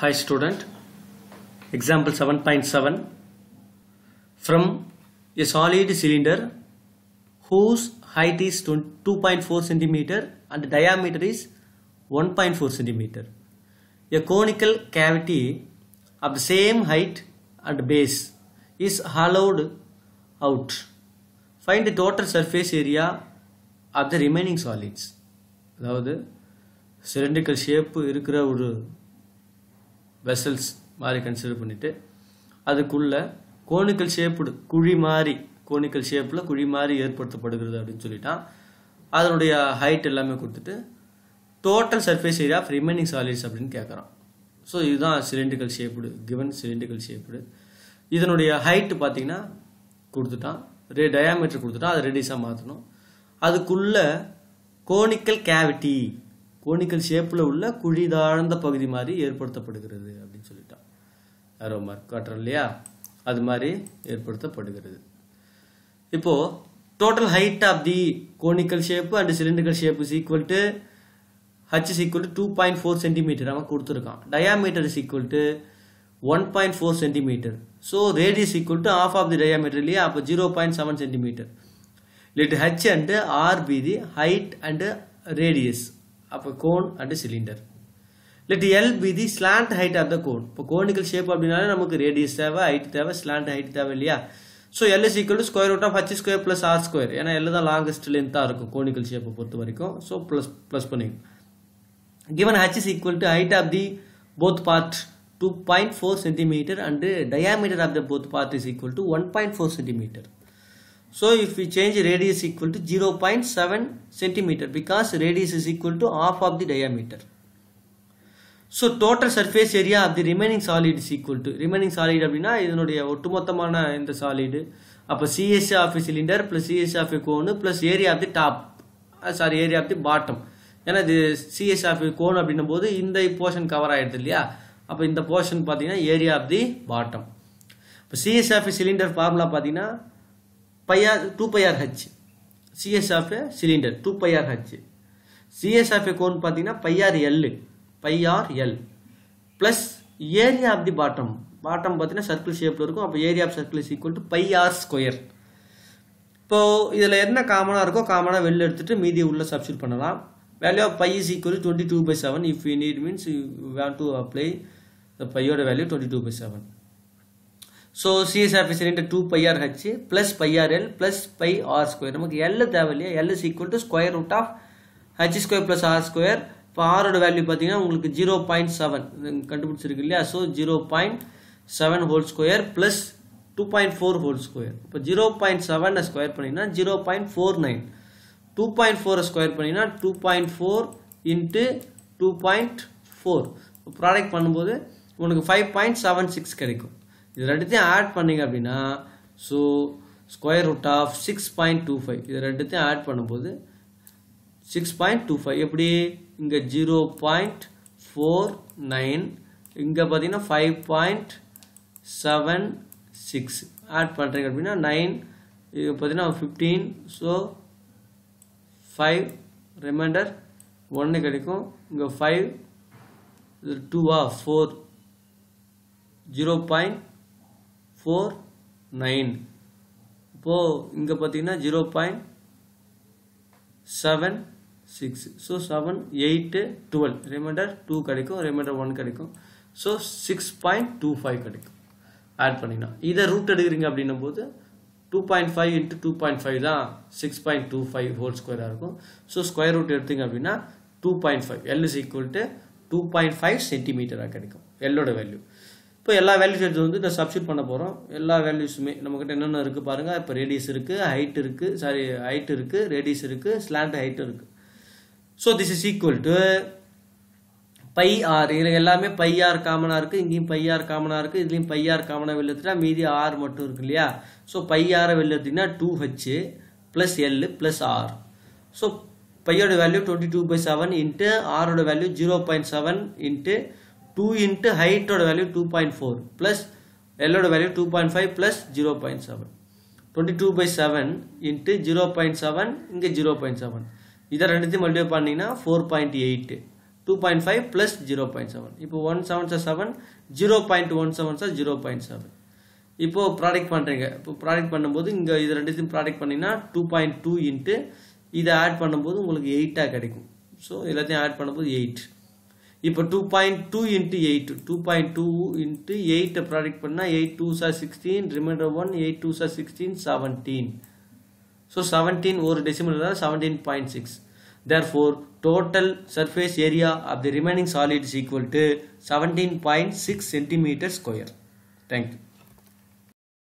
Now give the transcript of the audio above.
Hi student, example 7.7 .7. From a solid cylinder whose height is 2.4 cm and the diameter is 1.4 cm. A conical cavity of the same height and base is hollowed out. Find the total surface area of the remaining solids. அதாவது cylindrical shape இருக்கிற vessels மாதிரி consider பண்ணிவிட்டு அதுக்குள்ளே conical ஷேப்புடு குழி மாதிரி conical ஷேப்பில் குழி மாதிரி ஏற்படுத்தப்படுகிறது அப்படின்னு சொல்லிட்டான் அதனுடைய ஹைட் எல்லாமே கொடுத்துட்டு total surface area of remaining solids அப்படின்னு கேட்குறான் ஸோ இதுதான் சிலிண்டிக்கல் ஷேப்புடு கிவன் சிலிண்டிக்கல் ஷேப்புடு இதனுடைய ஹைட்டு பார்த்தீங்கன்னா கொடுத்துட்டான் ரே டயாமீட்டர் கொடுத்துட்டான் அதை ரெடியூஸாக மாற்றணும் அதுக்குள்ளே கோனிக்கல் கேவிட்டி கோனிக்கல் ஷேப்பில் உள்ள குழி தாழ்ந்த பகுதி மாதிரி ஏற்படுத்தப்படுகிறது அப்படின்னு சொல்லிட்டான் யாரோ மார்க் காட்டுறோம் இல்லையா அது மாதிரி ஏற்படுத்தப்படுகிறது இப்போது total height of the conical shape and சிலிண்டர்கள் shape is equal to H is equal to two point four centimeter அவன் கொடுத்துருக்கான் diameter is equal to one point four centimeter so radius equal to half of the diameter இல்லையா அப்போ zero point seven centimeter let H and R be the height and radius அப்போ cone and cylinder let L be the slant height of the cone இப்போ conical shape அப்படின்னாலே நமக்கு radius தேவை height தேவை slant height தேவை இல்லையா so L is equal to square root of H square plus R square ஏன்னா L தான் longest லென்த்தாக இருக்கும் கோனிக்கல் ஷேப்பை பொறுத்த வரைக்கும் ஸோ ப்ளஸ் ப்ளஸ் பண்ணிக்கும் given H is equal to height of the both part two point four centimeter and diameter of the both part is equal to one point four centimeter So if we change radius equal to 0.7 centimeter because radius is equal to half of the diameter. So total surface area of the remaining solid is equal to remaining solid அப்படின்னா இதனுடைய ஒட்டுமொத்தமான இந்த solid அப்போ C S of cylinder plus C S of cone plus area of the top sorry area of the bottom ஏன்னா இது CS of cone அப்படின்னும் போது இந்த போர்ஷன் கவர் ஆகிடுது இல்லையா அப்போ இந்த போர்ஷன் பார்த்தீங்கன்னா ஏரியா ஆஃப் தி பாட்டம் இப்போ சிஎஸ் ஆஃப் சிலிண்டர் ஃபார்முலா பார்த்தீங்கன்னா pi R two pi R H C S of a cylinder two pi R H C S of a cone பார்த்தீங்கன்னா pi R L pi R L plus area of the bottom bottom பார்த்தீங்கன்னா circle ஷேப்பில் இருக்கும் அப்போ area of circle is equal to pi R square இப்போது இதில் என்ன காமனாக இருக்கோ காமனாக வெளில எடுத்துகிட்டு மீதி உள்ள சப்ஸ்டியூட் பண்ணலாம் value of pi is equal twenty two by seven if you need means you want to apply the பையோட value twenty two by seven so C S officer two pi R H plus pi R L plus pi R square நமக்கு L தேவை இல்லையா L is equal to square root of H square plus R square இப்போ ஆரோட value பார்த்தீங்கன்னா உங்களுக்கு zero point seven கண்டுபிடிச்சிருக்கு இல்லையா so zero point seven whole square plus two point four whole square இப்போ ஜீரோ பாயிண்ட் செவனை ஸ்கொயர் பண்ணிங்கன்னா zero point four nine two point ஃபோரை ஸ்கொயர் பண்ணிங்கன்னா two point four into two point four product பண்ணும்போது உனக்கு five point seven six கிடைக்கும் இது ரெண்டுத்தையும் ஆட் பண்ணிங்க அப்படின்னா so square root of six point two five இது ரெண்டுத்தையும் ஆட் பண்ணும்போது சிக்ஸ் பாயிண்ட் டூ ஃபைவ் எப்படி இங்கே ஜீரோ பாயிண்ட் ஃபோர் நைன் இங்கே பார்த்தீங்கன்னா five point seven six add பண்ணுறீங்க அப்படின்னா நைன் இது பார்த்தீங்கன்னா ஃபிஃப்டீன் ஸோ ஃபைவ் ரிமைண்டர் ஒன்று கிடைக்கும் இங்கே ஃபைவ் டூவா four zero point four nine இப்போது இங்கே பார்த்தீங்கன்னா zero point seven six so seven eight twelve remainder two கிடைக்கும் ரிமைண்டர் ஒன் கிடைக்கும் so six point two five கிடைக்கும் ஆட் பண்ணிங்கன்னா இதை ரூட் எடுக்கிறீங்க அப்படின்னும் போது two point five into two point five தான் six point two five whole ஸ்கொயராக இருக்கும் ஸோ ஸ்கொயர் ரூட் எடுத்தீங்க அப்படின்னா two point five L is equal to two point five சென்டிமீட்டராக கிடைக்கும் எல்லோட வேல்யூ இப்போ எல்லா வேல்யூஸ் எடுத்து வந்து இதை சப்ஸ்டியூட் பண்ண போகிறோம் எல்லா வேல்யூஸுமே நம்மக்கிட்ட என்னென்ன இருக்குது பாருங்கள் இப்போ ரேடியஸ் இருக்குது ஹைட் இருக்குது சாரி ஹைட் இருக்குது ரேடியஸ் இருக்குது ஸ்லாண்ட் ஹைட் இருக்குது so this is equal to pi R இதில் எல்லாமே பை ஆர் காமனாக இருக்குது இங்கேயும் பை ஆர் காமனாக இருக்குது இதுலேயும் பை ஆர் காமனாக வெளில எடுத்துட்டா மீதி ஆர் மட்டும் இருக்கு இல்லையா ஸோ பை ஆரை வெளில எடுத்திங்கன்னா two H plus L plus R so பையோட value twenty two by seven into ஆரோட value zero point seven into two into ஹைட்டோட value two point four plus எல்லோட value two point five plus zero point seven twenty two by seven into zero point seven இங்கே zero point seven இதை ரெண்டுத்தையும் multiply பண்ணிங்கன்னா four point eight two point five plus zero point seven இப்போ one seven sir seven zero point one seven are zero point seven இப்போது product பண்ணுறீங்க இப்போ product பண்ணும்போது இங்கே இது ரெண்டுத்தையும் ப்ராடக்ட் பண்ணிங்கன்னா டூ பாயிண்ட் டூ இன்ட்டு இதை ஆட் பண்ணும்போது உங்களுக்கு எயிட்டாக கிடைக்கும் ஸோ எல்லாத்தையும் ஆட் பண்ணும்போது எயிட் இப்போ two point two into eight two point two into எயிட்டை ப்ராடக்ட் பண்ணால் eight two are sixteen remainder one eight two are sixteen seventeen so seventeen ஒரு டெசிமல் தான் seventeen point six therefore total surface area of the remaining solid is seventeen point six centimeter square thank you